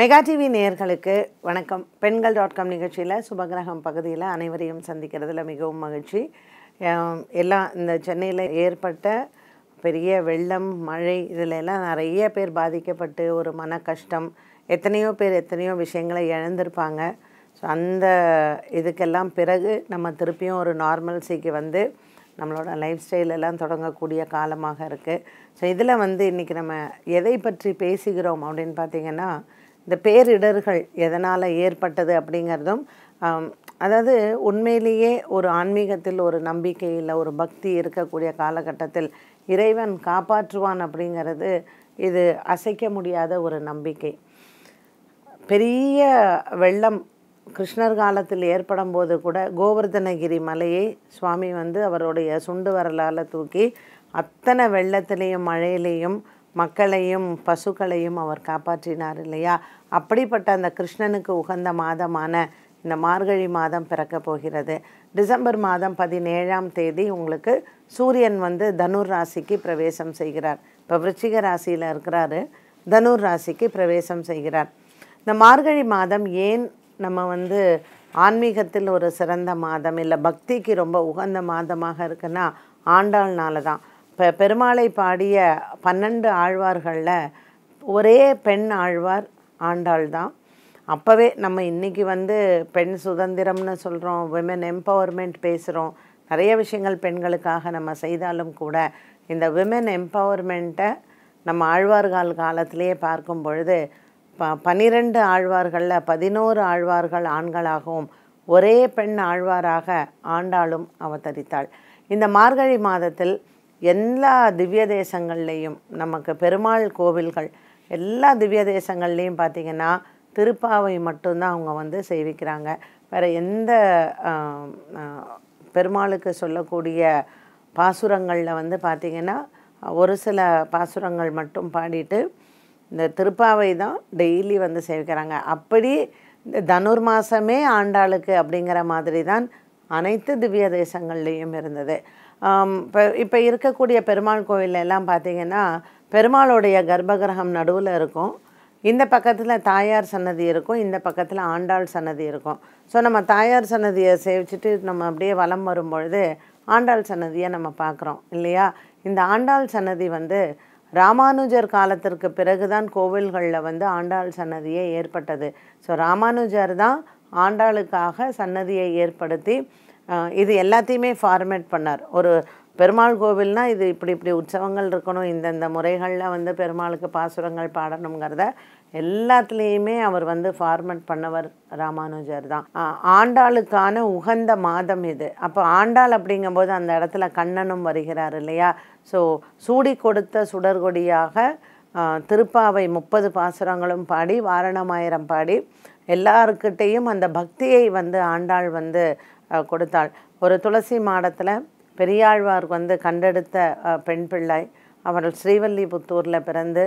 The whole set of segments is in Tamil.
மெகா டிவி நேயர்களுக்கு வணக்கம் பெண்கள் டாட் காம் நிகழ்ச்சியில் சுபகிரகம் பகுதியில் அனைவரையும் சந்திக்கிறதுல மிகவும் மகிழ்ச்சி எல்லாம் இந்த சென்னையில் ஏற்பட்ட பெரிய வெள்ளம் மழை இதில் எல்லாம் நிறைய பேர் பாதிக்கப்பட்டு ஒரு மன கஷ்டம் எத்தனையோ பேர் எத்தனையோ விஷயங்களை இழந்திருப்பாங்க ஸோ அந்த இதுக்கெல்லாம் பிறகு நம்ம திருப்பியும் ஒரு நார்மல்சிக்கு வந்து நம்மளோட லைஃப் ஸ்டைலெல்லாம் தொடங்கக்கூடிய காலமாக இருக்குது ஸோ இதில் வந்து இன்றைக்கி நம்ம எதை பற்றி பேசுகிறோம் அப்படின்னு பார்த்திங்கன்னா இந்த பேரிடர்கள் எதனால் ஏற்பட்டது அப்படிங்கிறதும் அதாவது உண்மையிலேயே ஒரு ஆன்மீகத்தில் ஒரு நம்பிக்கையில் ஒரு பக்தி இருக்கக்கூடிய காலகட்டத்தில் இறைவன் காப்பாற்றுவான் அப்படிங்கிறது இது அசைக்க முடியாத ஒரு நம்பிக்கை பெரிய வெள்ளம் கிருஷ்ணர் காலத்தில் ஏற்படும் போது கூட கோவர்தனகிரி மலையை சுவாமி வந்து அவருடைய சுண்டு வரலால் தூக்கி அத்தனை வெள்ளத்திலையும் மழையிலையும் மக்களையும் பசுக்களையும் அவர் காப்பாற்றினார் இல்லையா அப்படிப்பட்ட அந்த கிருஷ்ணனுக்கு உகந்த மாதமான இந்த மார்கழி மாதம் பிறக்க போகிறது டிசம்பர் மாதம் பதினேழாம் தேதி உங்களுக்கு சூரியன் வந்து தனுர் ராசிக்கு பிரவேசம் செய்கிறார் இப்போ விருச்சிக ராசியில் இருக்கிறாரு தனுர் ராசிக்கு பிரவேசம் செய்கிறார் இந்த மார்கழி மாதம் ஏன் நம்ம வந்து ஆன்மீகத்தில் ஒரு சிறந்த மாதம் இல்லை பக்திக்கு ரொம்ப உகந்த மாதமாக இருக்குன்னா ஆண்டாள்னால தான் இப்போ பெருமாளை பாடிய பன்னெண்டு ஆழ்வார்களில் ஒரே பெண் ஆழ்வார் ஆண்டாள் தான் அப்போவே நம்ம இன்றைக்கி வந்து பெண் சுதந்திரம்னு சொல்கிறோம் விமன் எம்பவர்மெண்ட் பேசுகிறோம் நிறைய விஷயங்கள் பெண்களுக்காக நம்ம செய்தாலும் கூட இந்த விமன் எம்பவர்மெண்ட்டை நம்ம ஆழ்வார்கள் காலத்திலேயே பார்க்கும் பொழுது ப பனிரெண்டு ஆழ்வார்களில் பதினோரு ஆழ்வார்கள் ஆண்களாகவும் ஒரே பெண் ஆழ்வாராக ஆண்டாளும் அவதரித்தாள் இந்த மார்கழி மாதத்தில் எல்லா திவ்ய தேசங்கள்லேயும் நமக்கு பெருமாள் கோவில்கள் எல்லா திவ்ய தேசங்கள்லேயும் பார்த்திங்கன்னா திருப்பாவை மட்டும்தான் அவங்க வந்து செய்விக்கிறாங்க வேறு எந்த பெருமாளுக்கு சொல்லக்கூடிய பாசுரங்களில் வந்து பார்த்திங்கன்னா ஒரு சில பாசுரங்கள் மட்டும் பாடிட்டு இந்த திருப்பாவை தான் டெய்லி வந்து சேவிக்கிறாங்க அப்படி இந்த தனுர் மாதமே ஆண்டாளுக்கு அப்படிங்கிற மாதிரி தான் அனைத்து திவ்ய தேசங்கள்லேயும் இருந்தது இப்போ இப்போ இருக்கக்கூடிய பெருமாள் கோவிலில் எல்லாம் பார்த்திங்கன்னா பெருமாளுடைய கர்ப்பகிரகம் நடுவில் இருக்கும் இந்த பக்கத்தில் தாயார் சன்னதி இருக்கும் இந்த பக்கத்தில் ஆண்டாள் சன்னதி இருக்கும் ஸோ நம்ம தாயார் சன்னதியை சேவிச்சுட்டு நம்ம அப்படியே வலம் வரும்பொழுது ஆண்டாள் சன்னதியை நம்ம பார்க்குறோம் இல்லையா இந்த ஆண்டாள் சன்னதி வந்து ராமானுஜர் காலத்திற்கு பிறகு தான் கோவில்களில் வந்து ஆண்டாள் சன்னதியே ஏற்பட்டது ஸோ ராமானுஜர் தான் ஆண்டாளுக்காக சன்னதியை ஏற்படுத்தி இது எல்லாத்தையுமே ஃபார்மேட் பண்ணார் ஒரு பெருமாள் கோவில்னால் இது இப்படி இப்படி உற்சவங்கள் இருக்கணும் இந்தந்த முறைகளில் வந்து பெருமாளுக்கு பாசுரங்கள் பாடணுங்கிறத எல்லாத்துலேயுமே அவர் வந்து ஃபார்மேட் பண்ணவர் ராமானுஜர் தான் ஆண்டாளுக்கான உகந்த மாதம் இது அப்போ ஆண்டாள் அப்படிங்கும்போது அந்த இடத்துல கண்ணனும் வருகிறார் இல்லையா ஸோ சூடி கொடுத்த சுடர்கொடியாக திருப்பாவை முப்பது பாசுரங்களும் பாடி வாரணமாயிரம் பாடி எல்லாருக்கிட்டேயும் அந்த பக்தியை வந்து ஆண்டாள் வந்து கொடுத்தாள் ஒரு துளசி மாடத்தில் பெரியாழ்வார் வந்து கண்டெடுத்த பெண் பிள்ளை அவர்கள் ஸ்ரீவல்லிபுத்தூரில் பிறந்து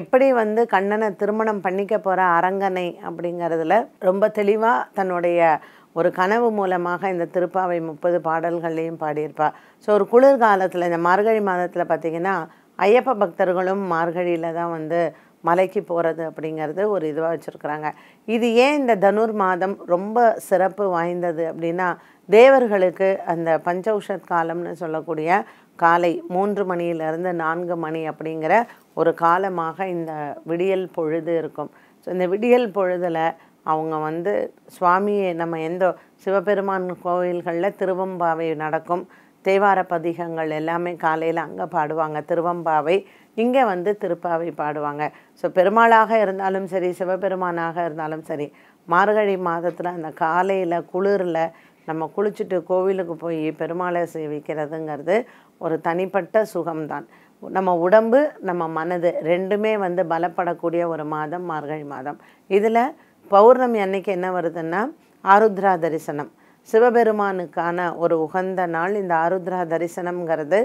எப்படி வந்து கண்ணனை திருமணம் பண்ணிக்க போகிற அரங்கனை அப்படிங்கிறதுல ரொம்ப தெளிவாக தன்னுடைய ஒரு கனவு மூலமாக இந்த திருப்பாவை முப்பது பாடல்கள்லையும் பாடியிருப்பாள் ஸோ ஒரு குளிர்காலத்தில் இந்த மார்கழி மாதத்தில் பார்த்திங்கன்னா ஐயப்ப பக்தர்களும் மார்கழியில் தான் வந்து மலைக்கு போகிறது அப்படிங்கிறது ஒரு இதுவாக வச்சுருக்குறாங்க இது ஏன் இந்த தனுர் மாதம் ரொம்ப சிறப்பு வாய்ந்தது அப்படின்னா தேவர்களுக்கு அந்த பஞ்சௌஷத் காலம்னு சொல்லக்கூடிய காலை மூன்று மணியிலிருந்து நான்கு மணி அப்படிங்கிற ஒரு காலமாக இந்த விடியல் பொழுது இருக்கும் ஸோ இந்த விடியல் பொழுதில் அவங்க வந்து சுவாமியை நம்ம எந்த சிவபெருமான் கோவில்களில் திருவம்பாவை நடக்கும் தேவார பதிகங்கள் எல்லாமே காலையில் அங்கே பாடுவாங்க திருவம்பாவை இங்கே வந்து திருப்பாவை பாடுவாங்க ஸோ பெருமாளாக இருந்தாலும் சரி சிவபெருமானாக இருந்தாலும் சரி மார்கழி மாதத்தில் அந்த காலையில் குளிரில் நம்ம குளிச்சுட்டு கோவிலுக்கு போய் பெருமாளை சேவிக்கிறதுங்கிறது ஒரு தனிப்பட்ட சுகம்தான் நம்ம உடம்பு நம்ம மனது ரெண்டுமே வந்து பலப்படக்கூடிய ஒரு மாதம் மார்கழி மாதம் இதில் பௌர்ணமி அன்னைக்கு என்ன வருதுன்னா ஆருத்ரா தரிசனம் சிவபெருமானுக்கான ஒரு உகந்த நாள் இந்த ஆருத்ரா தரிசனம்ங்கிறது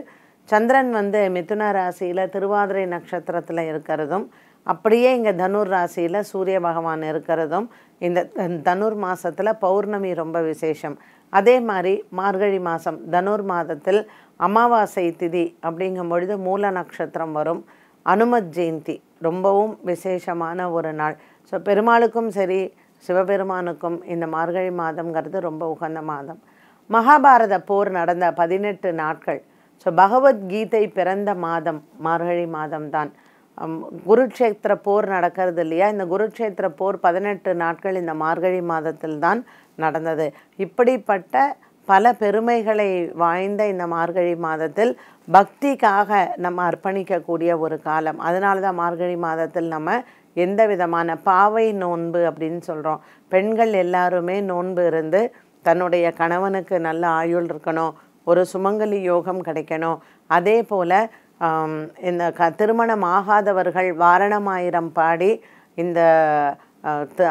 சந்திரன் வந்து மிதுன ராசியில் திருவாதிரை நட்சத்திரத்தில் இருக்கிறதும் அப்படியே இங்கே தனுர் ராசியில் சூரிய பகவான் இருக்கிறதும் இந்த தனுர் மாதத்தில் பௌர்ணமி ரொம்ப விசேஷம் அதே மாதிரி மார்கழி மாதம் தனுர் மாதத்தில் அமாவாசை திதி அப்படிங்கும் பொழுது மூல நட்சத்திரம் வரும் அனுமத் ஜெயந்தி ரொம்பவும் விசேஷமான ஒரு நாள் ஸோ பெருமாளுக்கும் சரி சிவபெருமானுக்கும் இந்த மார்கழி மாதங்கிறது ரொம்ப உகந்த மாதம் மகாபாரத போர் நடந்த பதினெட்டு நாட்கள் ஸோ பகவத்கீதை பிறந்த மாதம் மார்கழி மாதம் தான் குருக்ஷேத்திர போர் நடக்கிறது இல்லையா இந்த குருக்ஷேத்திர போர் பதினெட்டு நாட்கள் இந்த மார்கழி மாதத்தில் தான் நடந்தது இப்படிப்பட்ட பல பெருமைகளை வாய்ந்த இந்த மார்கழி மாதத்தில் பக்திக்காக நம்ம அர்ப்பணிக்கக்கூடிய ஒரு காலம் அதனால தான் மார்கழி மாதத்தில் நம்ம எந்த விதமான பாவை நோன்பு அப்படின்னு சொல்கிறோம் பெண்கள் எல்லாருமே நோன்பு இருந்து தன்னுடைய கணவனுக்கு நல்ல ஆயுள் இருக்கணும் ஒரு சுமங்கலி யோகம் கிடைக்கணும் அதே போல் இந்த க திருமணம் ஆகாதவர்கள் வாரணமாயிரம் பாடி இந்த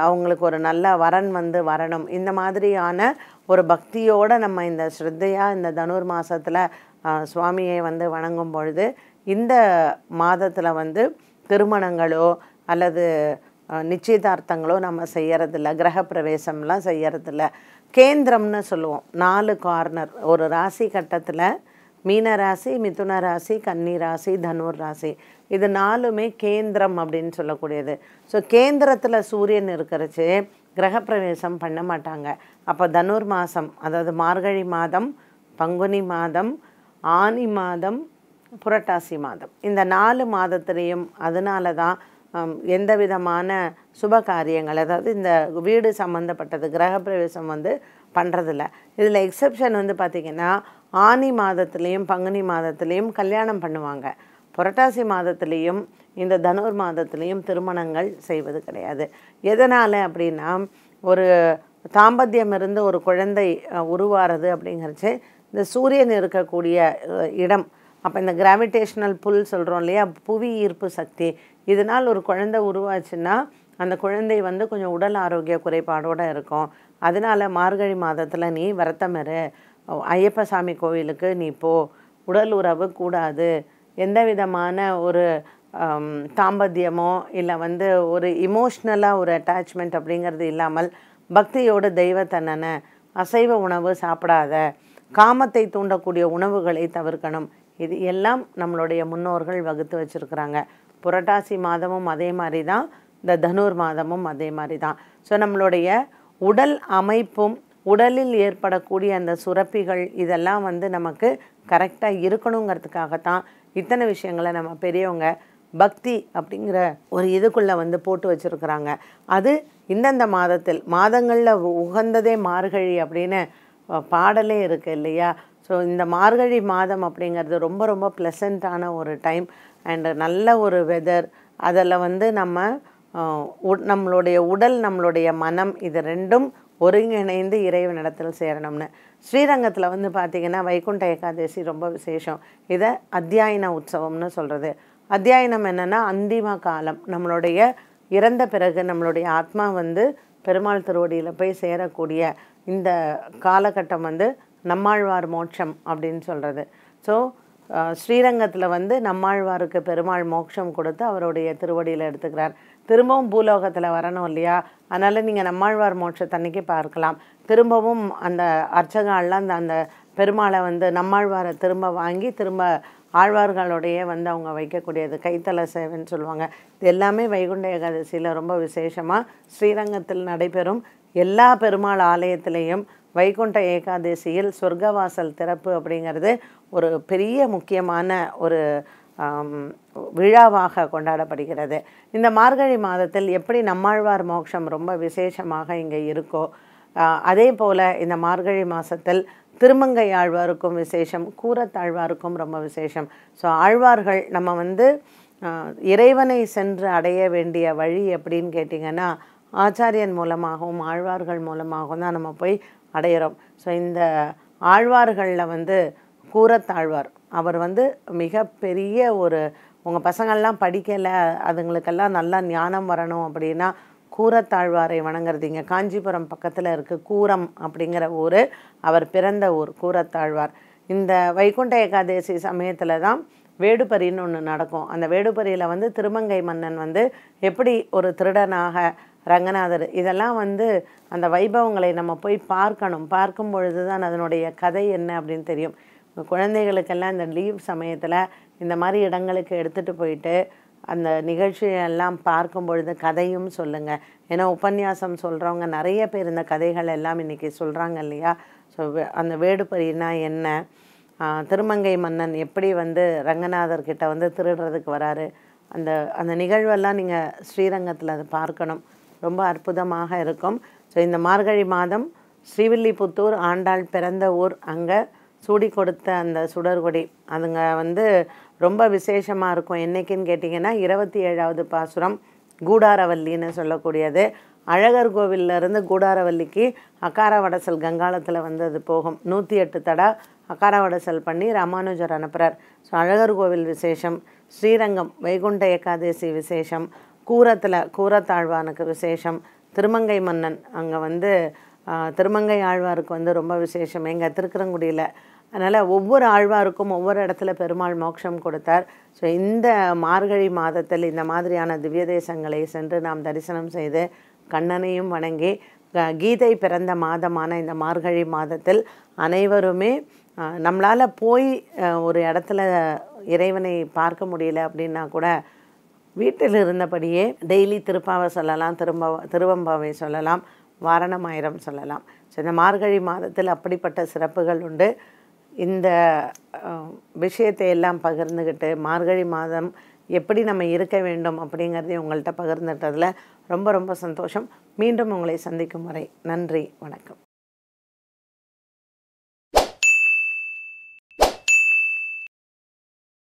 அவங்களுக்கு ஒரு நல்ல வரன் வந்து வரணும் இந்த மாதிரியான ஒரு பக்தியோடு நம்ம இந்த ஸ்ரத்தையாக இந்த தனுர் மாதத்தில் சுவாமியை வந்து வணங்கும் பொழுது இந்த மாதத்தில் வந்து திருமணங்களோ அல்லது நிச்சயதார்த்தங்களோ நம்ம செய்கிறதில்ல கிரகப்பிரவேசம்லாம் செய்கிறதில்ல கேந்திரம்னு சொல்லுவோம் நாலு கார்னர் ஒரு ராசி கட்டத்தில் மீன ராசி மிதுன ராசி கன்னி ராசி தனுர் ராசி இது நாலுமே கேந்திரம் அப்படின்னு சொல்லக்கூடியது ஸோ கேந்திரத்தில் சூரியன் இருக்கிறச்சு கிரகப்பிரவேசம் பண்ண மாட்டாங்க அப்போ தனுர் மாதம் அதாவது மார்கழி மாதம் பங்குனி மாதம் ஆனி மாதம் புரட்டாசி மாதம் இந்த நாலு மாதத்திலையும் அதனால தான் எந்த விதமான சுப காரியங்கள் அதாவது இந்த வீடு சம்மந்தப்பட்டது கிரகப்பிரவேசம் வந்து பண்ணுறதில்ல இதில் எக்ஸப்ஷன் வந்து பார்த்திங்கன்னா ஆனி மாதத்துலேயும் பங்குனி மாதத்துலேயும் கல்யாணம் பண்ணுவாங்க புரட்டாசி மாதத்துலேயும் இந்த தனுர் மாதத்துலேயும் திருமணங்கள் செய்வது கிடையாது எதனால் அப்படின்னா ஒரு தாம்பத்தியம் இருந்து ஒரு குழந்தை உருவாகிறது அப்படிங்கிறச்சு இந்த சூரியன் இருக்கக்கூடிய இடம் அப்போ இந்த கிராவிடேஷ்னல் புல் சொல்கிறோம் இல்லையா புவி ஈர்ப்பு சக்தி இதனால் ஒரு குழந்தை உருவாச்சுன்னா அந்த குழந்தை வந்து கொஞ்சம் உடல் ஆரோக்கிய குறைபாடோடு இருக்கும் அதனால் மார்கழி மாதத்தில் நீ விரத்தமிரு ஐயப்பசாமி கோவிலுக்கு நீ போ உடல் உறவு கூடாது எந்த விதமான ஒரு தாம்பத்தியமோ இல்லை வந்து ஒரு இமோஷ்னலாக ஒரு அட்டாச்மெண்ட் அப்படிங்கிறது இல்லாமல் பக்தியோட தெய்வத்தன்னனை அசைவ உணவு சாப்பிடாத காமத்தை தூண்டக்கூடிய உணவுகளை தவிர்க்கணும் இது எல்லாம் நம்மளுடைய முன்னோர்கள் வகுத்து வச்சுருக்குறாங்க புரட்டாசி மாதமும் அதே மாதிரி தான் இந்த தனுர் மாதமும் அதே மாதிரி தான் ஸோ நம்மளுடைய உடல் அமைப்பும் உடலில் ஏற்படக்கூடிய அந்த சுரப்பிகள் இதெல்லாம் வந்து நமக்கு கரெக்டாக இருக்கணுங்கிறதுக்காகத்தான் இத்தனை விஷயங்களை நம்ம பெரியவங்க பக்தி அப்படிங்கிற ஒரு இதுக்குள்ளே வந்து போட்டு வச்சுருக்குறாங்க அது இந்தந்த மாதத்தில் மாதங்களில் உகந்ததே மார்கழி அப்படின்னு பாடலே இருக்குது இல்லையா ஸோ இந்த மார்கழி மாதம் அப்படிங்கிறது ரொம்ப ரொம்ப ப்ளசண்ட்டான ஒரு டைம் அண்டு நல்ல ஒரு வெதர் அதில் வந்து நம்ம நம்மளுடைய உடல் நம்மளுடைய மனம் இது ரெண்டும் ஒருங்கிணைந்து இறைவனிடத்தில் சேரணும்னு ஸ்ரீரங்கத்தில் வந்து பார்த்திங்கன்னா வைகுண்ட ஏகாதசி ரொம்ப விசேஷம் இதை அத்தியாயன உற்சவம்னு சொல்கிறது அத்தியாயனம் என்னென்னா அந்திம காலம் நம்மளுடைய இறந்த பிறகு நம்மளுடைய ஆத்மா வந்து பெருமாள் திருவடியில் போய் சேரக்கூடிய இந்த காலகட்டம் வந்து நம்மாழ்வார் மோட்சம் அப்படின்னு சொல்கிறது ஸோ ஸ்ரீரங்கத்தில் வந்து நம்மாழ்வாருக்கு பெருமாள் மோட்சம் கொடுத்து அவருடைய திருவடியில் எடுத்துக்கிறார் திரும்பவும் பூலோகத்தில் வரணும் இல்லையா அதனால் நீங்கள் நம்மாழ்வார் அன்றைக்கி பார்க்கலாம் திரும்பவும் அந்த அர்ச்சகாலெலாம் அந்த அந்த பெருமாளை வந்து நம்மாழ்வாரை திரும்ப வாங்கி திரும்ப ஆழ்வார்களோடையே வந்து அவங்க வைக்கக்கூடியது கைத்தல சேவைன்னு சொல்லுவாங்க இது எல்லாமே வைகுண்ட ஏகாதசியில் ரொம்ப விசேஷமாக ஸ்ரீரங்கத்தில் நடைபெறும் எல்லா பெருமாள் ஆலயத்திலையும் வைகுண்ட ஏகாதசியில் சொர்க்கவாசல் திறப்பு அப்படிங்கிறது ஒரு பெரிய முக்கியமான ஒரு விழாவாக கொண்டாடப்படுகிறது இந்த மார்கழி மாதத்தில் எப்படி நம்மாழ்வார் மோட்சம் ரொம்ப விசேஷமாக இங்கே இருக்கோ அதே போல் இந்த மார்கழி மாதத்தில் திருமங்கை ஆழ்வாருக்கும் விசேஷம் கூரத்தாழ்வாருக்கும் ரொம்ப விசேஷம் ஸோ ஆழ்வார்கள் நம்ம வந்து இறைவனை சென்று அடைய வேண்டிய வழி எப்படின்னு கேட்டிங்கன்னா ஆச்சாரியன் மூலமாகவும் ஆழ்வார்கள் மூலமாகவும் தான் நம்ம போய் அடையிறோம் ஸோ இந்த ஆழ்வார்களில் வந்து கூரத்தாழ்வார் அவர் வந்து மிகப்பெரிய ஒரு உங்கள் பசங்கள்லாம் படிக்கலை அதுங்களுக்கெல்லாம் நல்லா ஞானம் வரணும் அப்படின்னா கூரத்தாழ்வாரை வணங்குறது இங்கே காஞ்சிபுரம் பக்கத்தில் இருக்குது கூரம் அப்படிங்கிற ஊர் அவர் பிறந்த ஊர் கூரத்தாழ்வார் இந்த வைகுண்ட ஏகாதேசி சமயத்தில் தான் வேடுபரின்னு ஒன்று நடக்கும் அந்த வேடுபரியில் வந்து திருமங்கை மன்னன் வந்து எப்படி ஒரு திருடனாக ரங்கநாதர் இதெல்லாம் வந்து அந்த வைபவங்களை நம்ம போய் பார்க்கணும் பார்க்கும் பொழுது தான் அதனுடைய கதை என்ன அப்படின்னு தெரியும் குழந்தைகளுக்கெல்லாம் இந்த லீவ் சமயத்தில் இந்த மாதிரி இடங்களுக்கு எடுத்துகிட்டு போயிட்டு அந்த நிகழ்ச்சியெல்லாம் பார்க்கும் பொழுது கதையும் சொல்லுங்கள் ஏன்னா உபன்யாசம் சொல்கிறவங்க நிறைய பேர் இந்த கதைகள் எல்லாம் இன்றைக்கி சொல்கிறாங்க இல்லையா ஸோ அந்த வேடுபரினா என்ன திருமங்கை மன்னன் எப்படி வந்து ரங்கநாதர்கிட்ட வந்து திருடுறதுக்கு வராரு அந்த அந்த நிகழ்வெல்லாம் நீங்கள் ஸ்ரீரங்கத்தில் அதை பார்க்கணும் ரொம்ப அற்புதமாக இருக்கும் ஸோ இந்த மார்கழி மாதம் ஸ்ரீவில்லிபுத்தூர் ஆண்டாள் பிறந்த ஊர் அங்கே சூடி கொடுத்த அந்த சுடர்கொடி அதுங்க வந்து ரொம்ப விசேஷமாக இருக்கும் என்றைக்குன்னு கேட்டிங்கன்னா இருபத்தி ஏழாவது பாசுரம் கூடாரவல்லின்னு சொல்லக்கூடியது அழகர் கோவிலிருந்து கூடாரவல்லிக்கு அக்கார வடசல் கங்காளத்தில் வந்து அது போகும் நூற்றி எட்டு தடா அக்கார வடசல் பண்ணி ராமானுஜர் அனுப்புகிறார் ஸோ அழகர் கோவில் விசேஷம் ஸ்ரீரங்கம் வைகுண்ட ஏகாதேசி விசேஷம் கூரத்தில் கூரத்தாழ்வானுக்கு விசேஷம் திருமங்கை மன்னன் அங்கே வந்து திருமங்கை ஆழ்வாருக்கு வந்து ரொம்ப விசேஷம் எங்கள் திருக்குறங்குடியில் அதனால் ஒவ்வொரு ஆழ்வாருக்கும் ஒவ்வொரு இடத்துல பெருமாள் மோட்சம் கொடுத்தார் ஸோ இந்த மார்கழி மாதத்தில் இந்த மாதிரியான திவ்ய தேசங்களை சென்று நாம் தரிசனம் செய்து கண்ணனையும் வணங்கி கீதை பிறந்த மாதமான இந்த மார்கழி மாதத்தில் அனைவருமே நம்மளால் போய் ஒரு இடத்துல இறைவனை பார்க்க முடியல அப்படின்னா கூட வீட்டில் இருந்தபடியே டெய்லி திருப்பாவை சொல்லலாம் திரும்ப திருவம்பாவை சொல்லலாம் வாரணமாயிரம் சொல்லலாம் ஸோ இந்த மார்கழி மாதத்தில் அப்படிப்பட்ட சிறப்புகள் உண்டு இந்த விஷயத்தை எல்லாம் பகிர்ந்துக்கிட்டு மார்கழி மாதம் எப்படி நம்ம இருக்க வேண்டும் அப்படிங்கிறதையும் உங்கள்கிட்ட பகிர்ந்துட்டதில் ரொம்ப ரொம்ப சந்தோஷம் மீண்டும் உங்களை சந்திக்கும் வரை நன்றி வணக்கம்